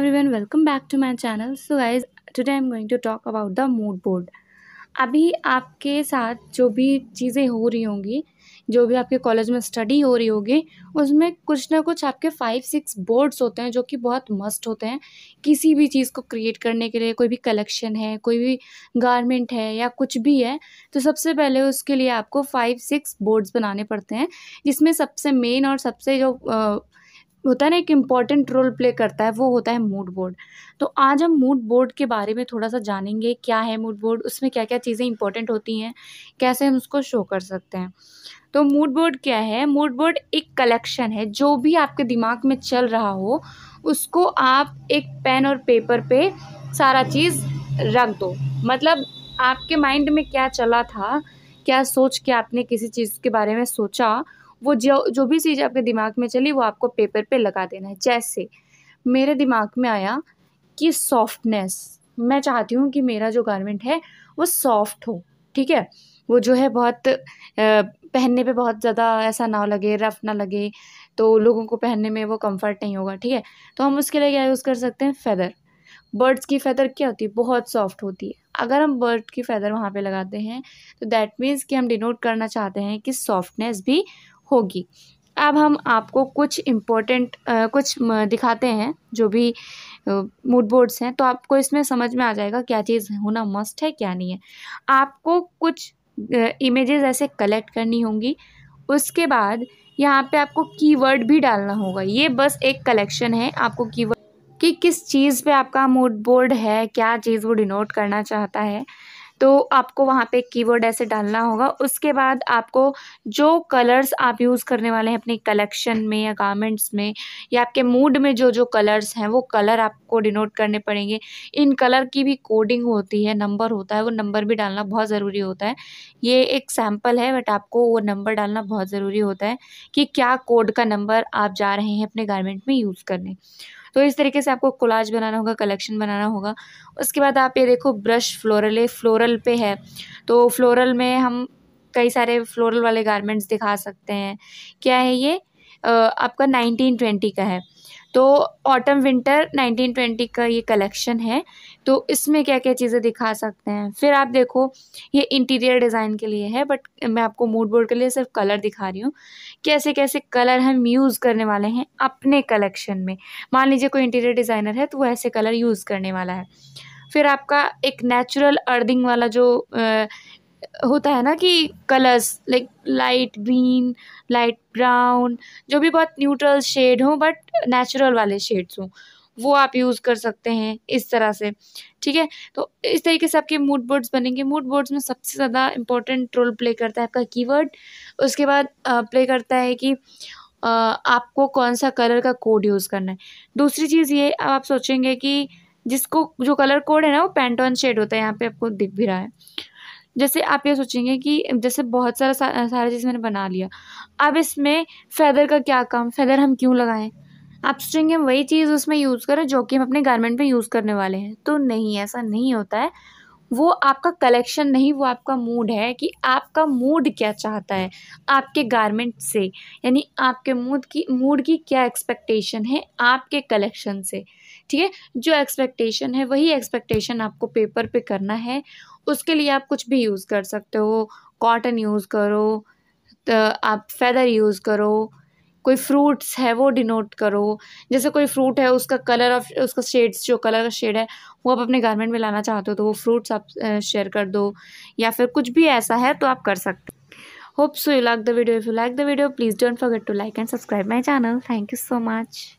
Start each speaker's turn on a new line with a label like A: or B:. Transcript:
A: welcome back to my channel so so today I am going to talk about the mood board अभी आपके साथ जो भी चीज़ें हो रही होंगी जो भी आपके कॉलेज में स्टडी हो रही होगी उसमें कुछ ना कुछ आपके फाइव सिक्स बोर्ड्स होते हैं जो कि बहुत मस्ट होते हैं किसी भी चीज़ को क्रिएट करने के लिए कोई भी कलेक्शन है कोई भी गारमेंट है या कुछ भी है तो सबसे पहले उसके लिए आपको फाइव सिक्स बोर्ड्स बनाने पड़ते हैं जिसमें सबसे मेन और सबसे जो आ, होता है ना एक इम्पॉर्टेंट रोल प्ले करता है वो होता है मूड बोर्ड तो आज हम मूड बोर्ड के बारे में थोड़ा सा जानेंगे क्या है मूड बोर्ड उसमें क्या क्या चीज़ें इंपॉर्टेंट होती हैं कैसे हम उसको शो कर सकते हैं तो मूड बोर्ड क्या है मूड बोर्ड एक कलेक्शन है जो भी आपके दिमाग में चल रहा हो उसको आप एक पेन और पेपर पे सारा चीज़ रख दो मतलब आपके माइंड में क्या चला था क्या सोच के आपने किसी चीज़ के बारे में सोचा वो जो जो भी चीज़ आपके दिमाग में चली वो आपको पेपर पे लगा देना है जैसे मेरे दिमाग में आया कि सॉफ्टनेस मैं चाहती हूँ कि मेरा जो गारमेंट है वो सॉफ्ट हो ठीक है वो जो है बहुत पहनने पे बहुत ज़्यादा ऐसा ना लगे रफ ना लगे तो लोगों को पहनने में वो कंफर्ट नहीं होगा ठीक है तो हम उसके लिए क्या यूज़ कर सकते हैं फेदर बर्ड्स की फ़ेदर क्या होती है बहुत सॉफ्ट होती है अगर हम बर्ड की फ़ेदर वहाँ पे लगाते हैं तो दैट मीन्स कि हम डिनोट करना चाहते हैं कि सॉफ्टनेस भी होगी अब हम आपको कुछ इम्पोर्टेंट कुछ दिखाते हैं जो भी मूड बोर्ड्स हैं तो आपको इसमें समझ में आ जाएगा क्या चीज़ होना मस्ट है क्या नहीं है आपको कुछ इमेजेस ऐसे कलेक्ट करनी होंगी उसके बाद यहाँ पे आपको कीवर्ड भी डालना होगा ये बस एक कलेक्शन है आपको कीवर्ड कि किस चीज़ पे आपका मूड बोर्ड है क्या चीज़ वो डिनोट करना चाहता है तो आपको वहाँ पे कीवर्ड ऐसे डालना होगा उसके बाद आपको जो कलर्स आप यूज़ करने वाले हैं अपने कलेक्शन में या गारमेंट्स में या आपके मूड में जो जो कलर्स हैं वो कलर आपको डिनोट करने पड़ेंगे इन कलर की भी कोडिंग होती है नंबर होता है वो नंबर भी डालना बहुत ज़रूरी होता है ये एक सैम्पल है बट आपको वो नंबर डालना बहुत ज़रूरी होता है कि क्या कोड का नंबर आप जा रहे हैं अपने गारमेंट में यूज़ करने तो इस तरीके से आपको कोलाज बनाना होगा कलेक्शन बनाना होगा उसके बाद आप ये देखो ब्रश फ्लोरल फ्लोरल पे है तो फ्लोरल में हम कई सारे फ्लोरल वाले गारमेंट्स दिखा सकते हैं क्या है ये आपका नाइनटीन ट्वेंटी का है तो ऑटम विंटर 1920 का ये कलेक्शन है तो इसमें क्या क्या चीज़ें दिखा सकते हैं फिर आप देखो ये इंटीरियर डिज़ाइन के लिए है बट मैं आपको मूड बोर्ड के लिए सिर्फ कलर दिखा रही हूँ कैसे कैसे कलर हम यूज़ करने वाले हैं अपने कलेक्शन में मान लीजिए कोई इंटीरियर डिज़ाइनर है तो वो ऐसे कलर यूज़ करने वाला है फिर आपका एक नेचुरल अर्दिंग वाला जो होता है ना कि colours like light green light brown जो भी बहुत न्यूट्रल शेड हो बट नेचुरल वाले शेड्स हों वो आप यूज़ कर सकते हैं इस तरह से ठीक है तो इस तरीके से आपके मूड बोर्ड्स बनेंगे मूड बोर्ड्स में सबसे ज़्यादा इम्पोर्टेंट रोल प्ले करता है आपका कीवर्ड उसके बाद प्ले करता है कि आपको कौन सा कलर का कोड यूज़ करना है दूसरी चीज़ ये अब आप सोचेंगे कि जिसको जो कलर कोड है ना वो पैंटॉन शेड होता है यहाँ पे आपको दिख भी रहा है जैसे आप ये सोचेंगे कि जैसे बहुत सारा सा, सारा चीज़ मैंने बना लिया अब इसमें फ़ैदर का क्या काम फैदर हम क्यों लगाएं आप सोचेंगे वही चीज़ उसमें यूज़ करें जो कि हम अपने गारमेंट में यूज़ करने वाले हैं तो नहीं ऐसा नहीं होता है वो आपका कलेक्शन नहीं वो आपका मूड है कि आपका मूड क्या चाहता है आपके गारमेंट से यानी आपके मूड की मूड की क्या एक्सपेक्टेशन है आपके कलेक्शन से ठीक है जो एक्सपेक्टेशन है वही एक्सपेक्टेशन आपको पेपर पे करना है उसके लिए आप कुछ भी यूज़ कर सकते हो कॉटन यूज़ करो तो आप फेदर यूज़ करो कोई फ्रूट्स है वो डिनोट करो जैसे कोई फ्रूट है उसका कलर ऑफ उसका शेड्स जो कलर का शेड है वो आप अपने गारमेंट में लाना चाहते हो तो वो फ्रूट्स आप शेयर कर दो या फिर कुछ भी ऐसा है तो आप कर सकते hope so you like the video if you like the video please don't forget to like and subscribe my channel thank you so much